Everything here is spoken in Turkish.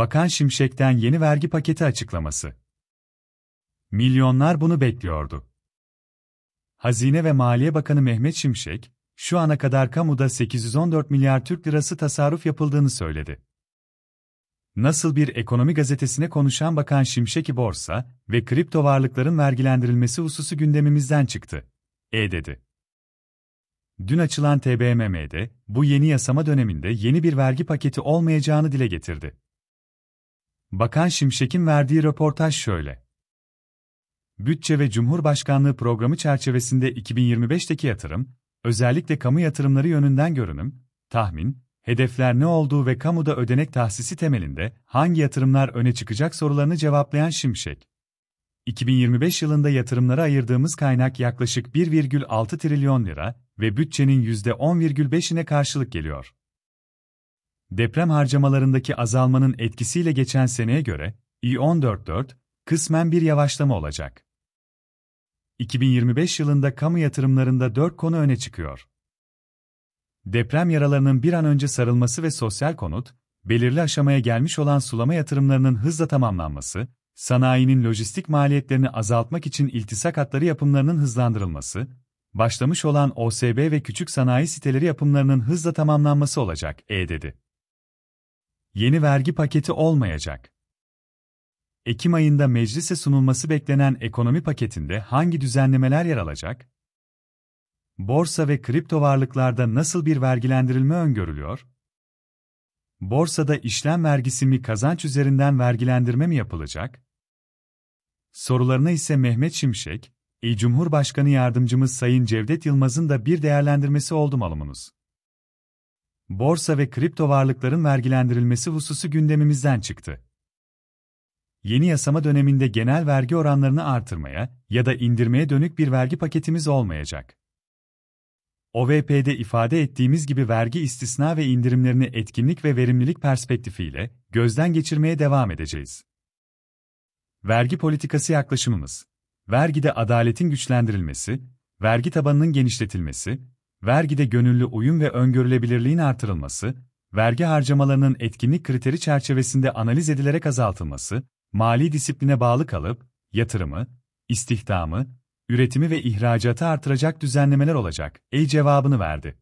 Bakan Şimşek'ten yeni vergi paketi açıklaması. Milyonlar bunu bekliyordu. Hazine ve Maliye Bakanı Mehmet Şimşek, şu ana kadar kamuda 814 milyar Türk lirası tasarruf yapıldığını söyledi. Nasıl bir ekonomi gazetesine konuşan Bakan Şimşek'i borsa ve kripto varlıkların vergilendirilmesi hususu gündemimizden çıktı. E dedi. Dün açılan TBMM'de bu yeni yasama döneminde yeni bir vergi paketi olmayacağını dile getirdi. Bakan Şimşek'in verdiği röportaj şöyle. Bütçe ve Cumhurbaşkanlığı programı çerçevesinde 2025'teki yatırım, özellikle kamu yatırımları yönünden görünüm, tahmin, hedefler ne olduğu ve kamuda ödenek tahsisi temelinde hangi yatırımlar öne çıkacak sorularını cevaplayan Şimşek. 2025 yılında yatırımlara ayırdığımız kaynak yaklaşık 1,6 trilyon lira ve bütçenin %10,5'ine karşılık geliyor deprem harcamalarındaki azalmanın etkisiyle geçen seneye göre I-144 kısmen bir yavaşlama olacak. 2025 yılında kamu yatırımlarında dört konu öne çıkıyor. Deprem yaralarının bir an önce sarılması ve sosyal konut, belirli aşamaya gelmiş olan sulama yatırımlarının hızla tamamlanması, sanayinin lojistik maliyetlerini azaltmak için iltisak hatları yapımlarının hızlandırılması, başlamış olan OSB ve küçük sanayi siteleri yapımlarının hızla tamamlanması olacak, E dedi yeni vergi paketi olmayacak. Ekim ayında meclise sunulması beklenen ekonomi paketinde hangi düzenlemeler yer alacak? Borsa ve kripto varlıklarda nasıl bir vergilendirilme öngörülüyor? Borsada işlem vergisi mi kazanç üzerinden vergilendirme mi yapılacak? Sorularına ise Mehmet Şimşek, İl Cumhurbaşkanı Yardımcımız Sayın Cevdet Yılmaz'ın da bir değerlendirmesi oldu malumunuz borsa ve kripto varlıkların vergilendirilmesi hususu gündemimizden çıktı. Yeni yasama döneminde genel vergi oranlarını artırmaya ya da indirmeye dönük bir vergi paketimiz olmayacak. OVP'de ifade ettiğimiz gibi vergi istisna ve indirimlerini etkinlik ve verimlilik perspektifiyle gözden geçirmeye devam edeceğiz. Vergi politikası yaklaşımımız, vergide adaletin güçlendirilmesi, vergi tabanının genişletilmesi, vergide gönüllü uyum ve öngörülebilirliğin artırılması, vergi harcamalarının etkinlik kriteri çerçevesinde analiz edilerek azaltılması, mali disipline bağlı kalıp, yatırımı, istihdamı, üretimi ve ihracatı artıracak düzenlemeler olacak, ey cevabını verdi.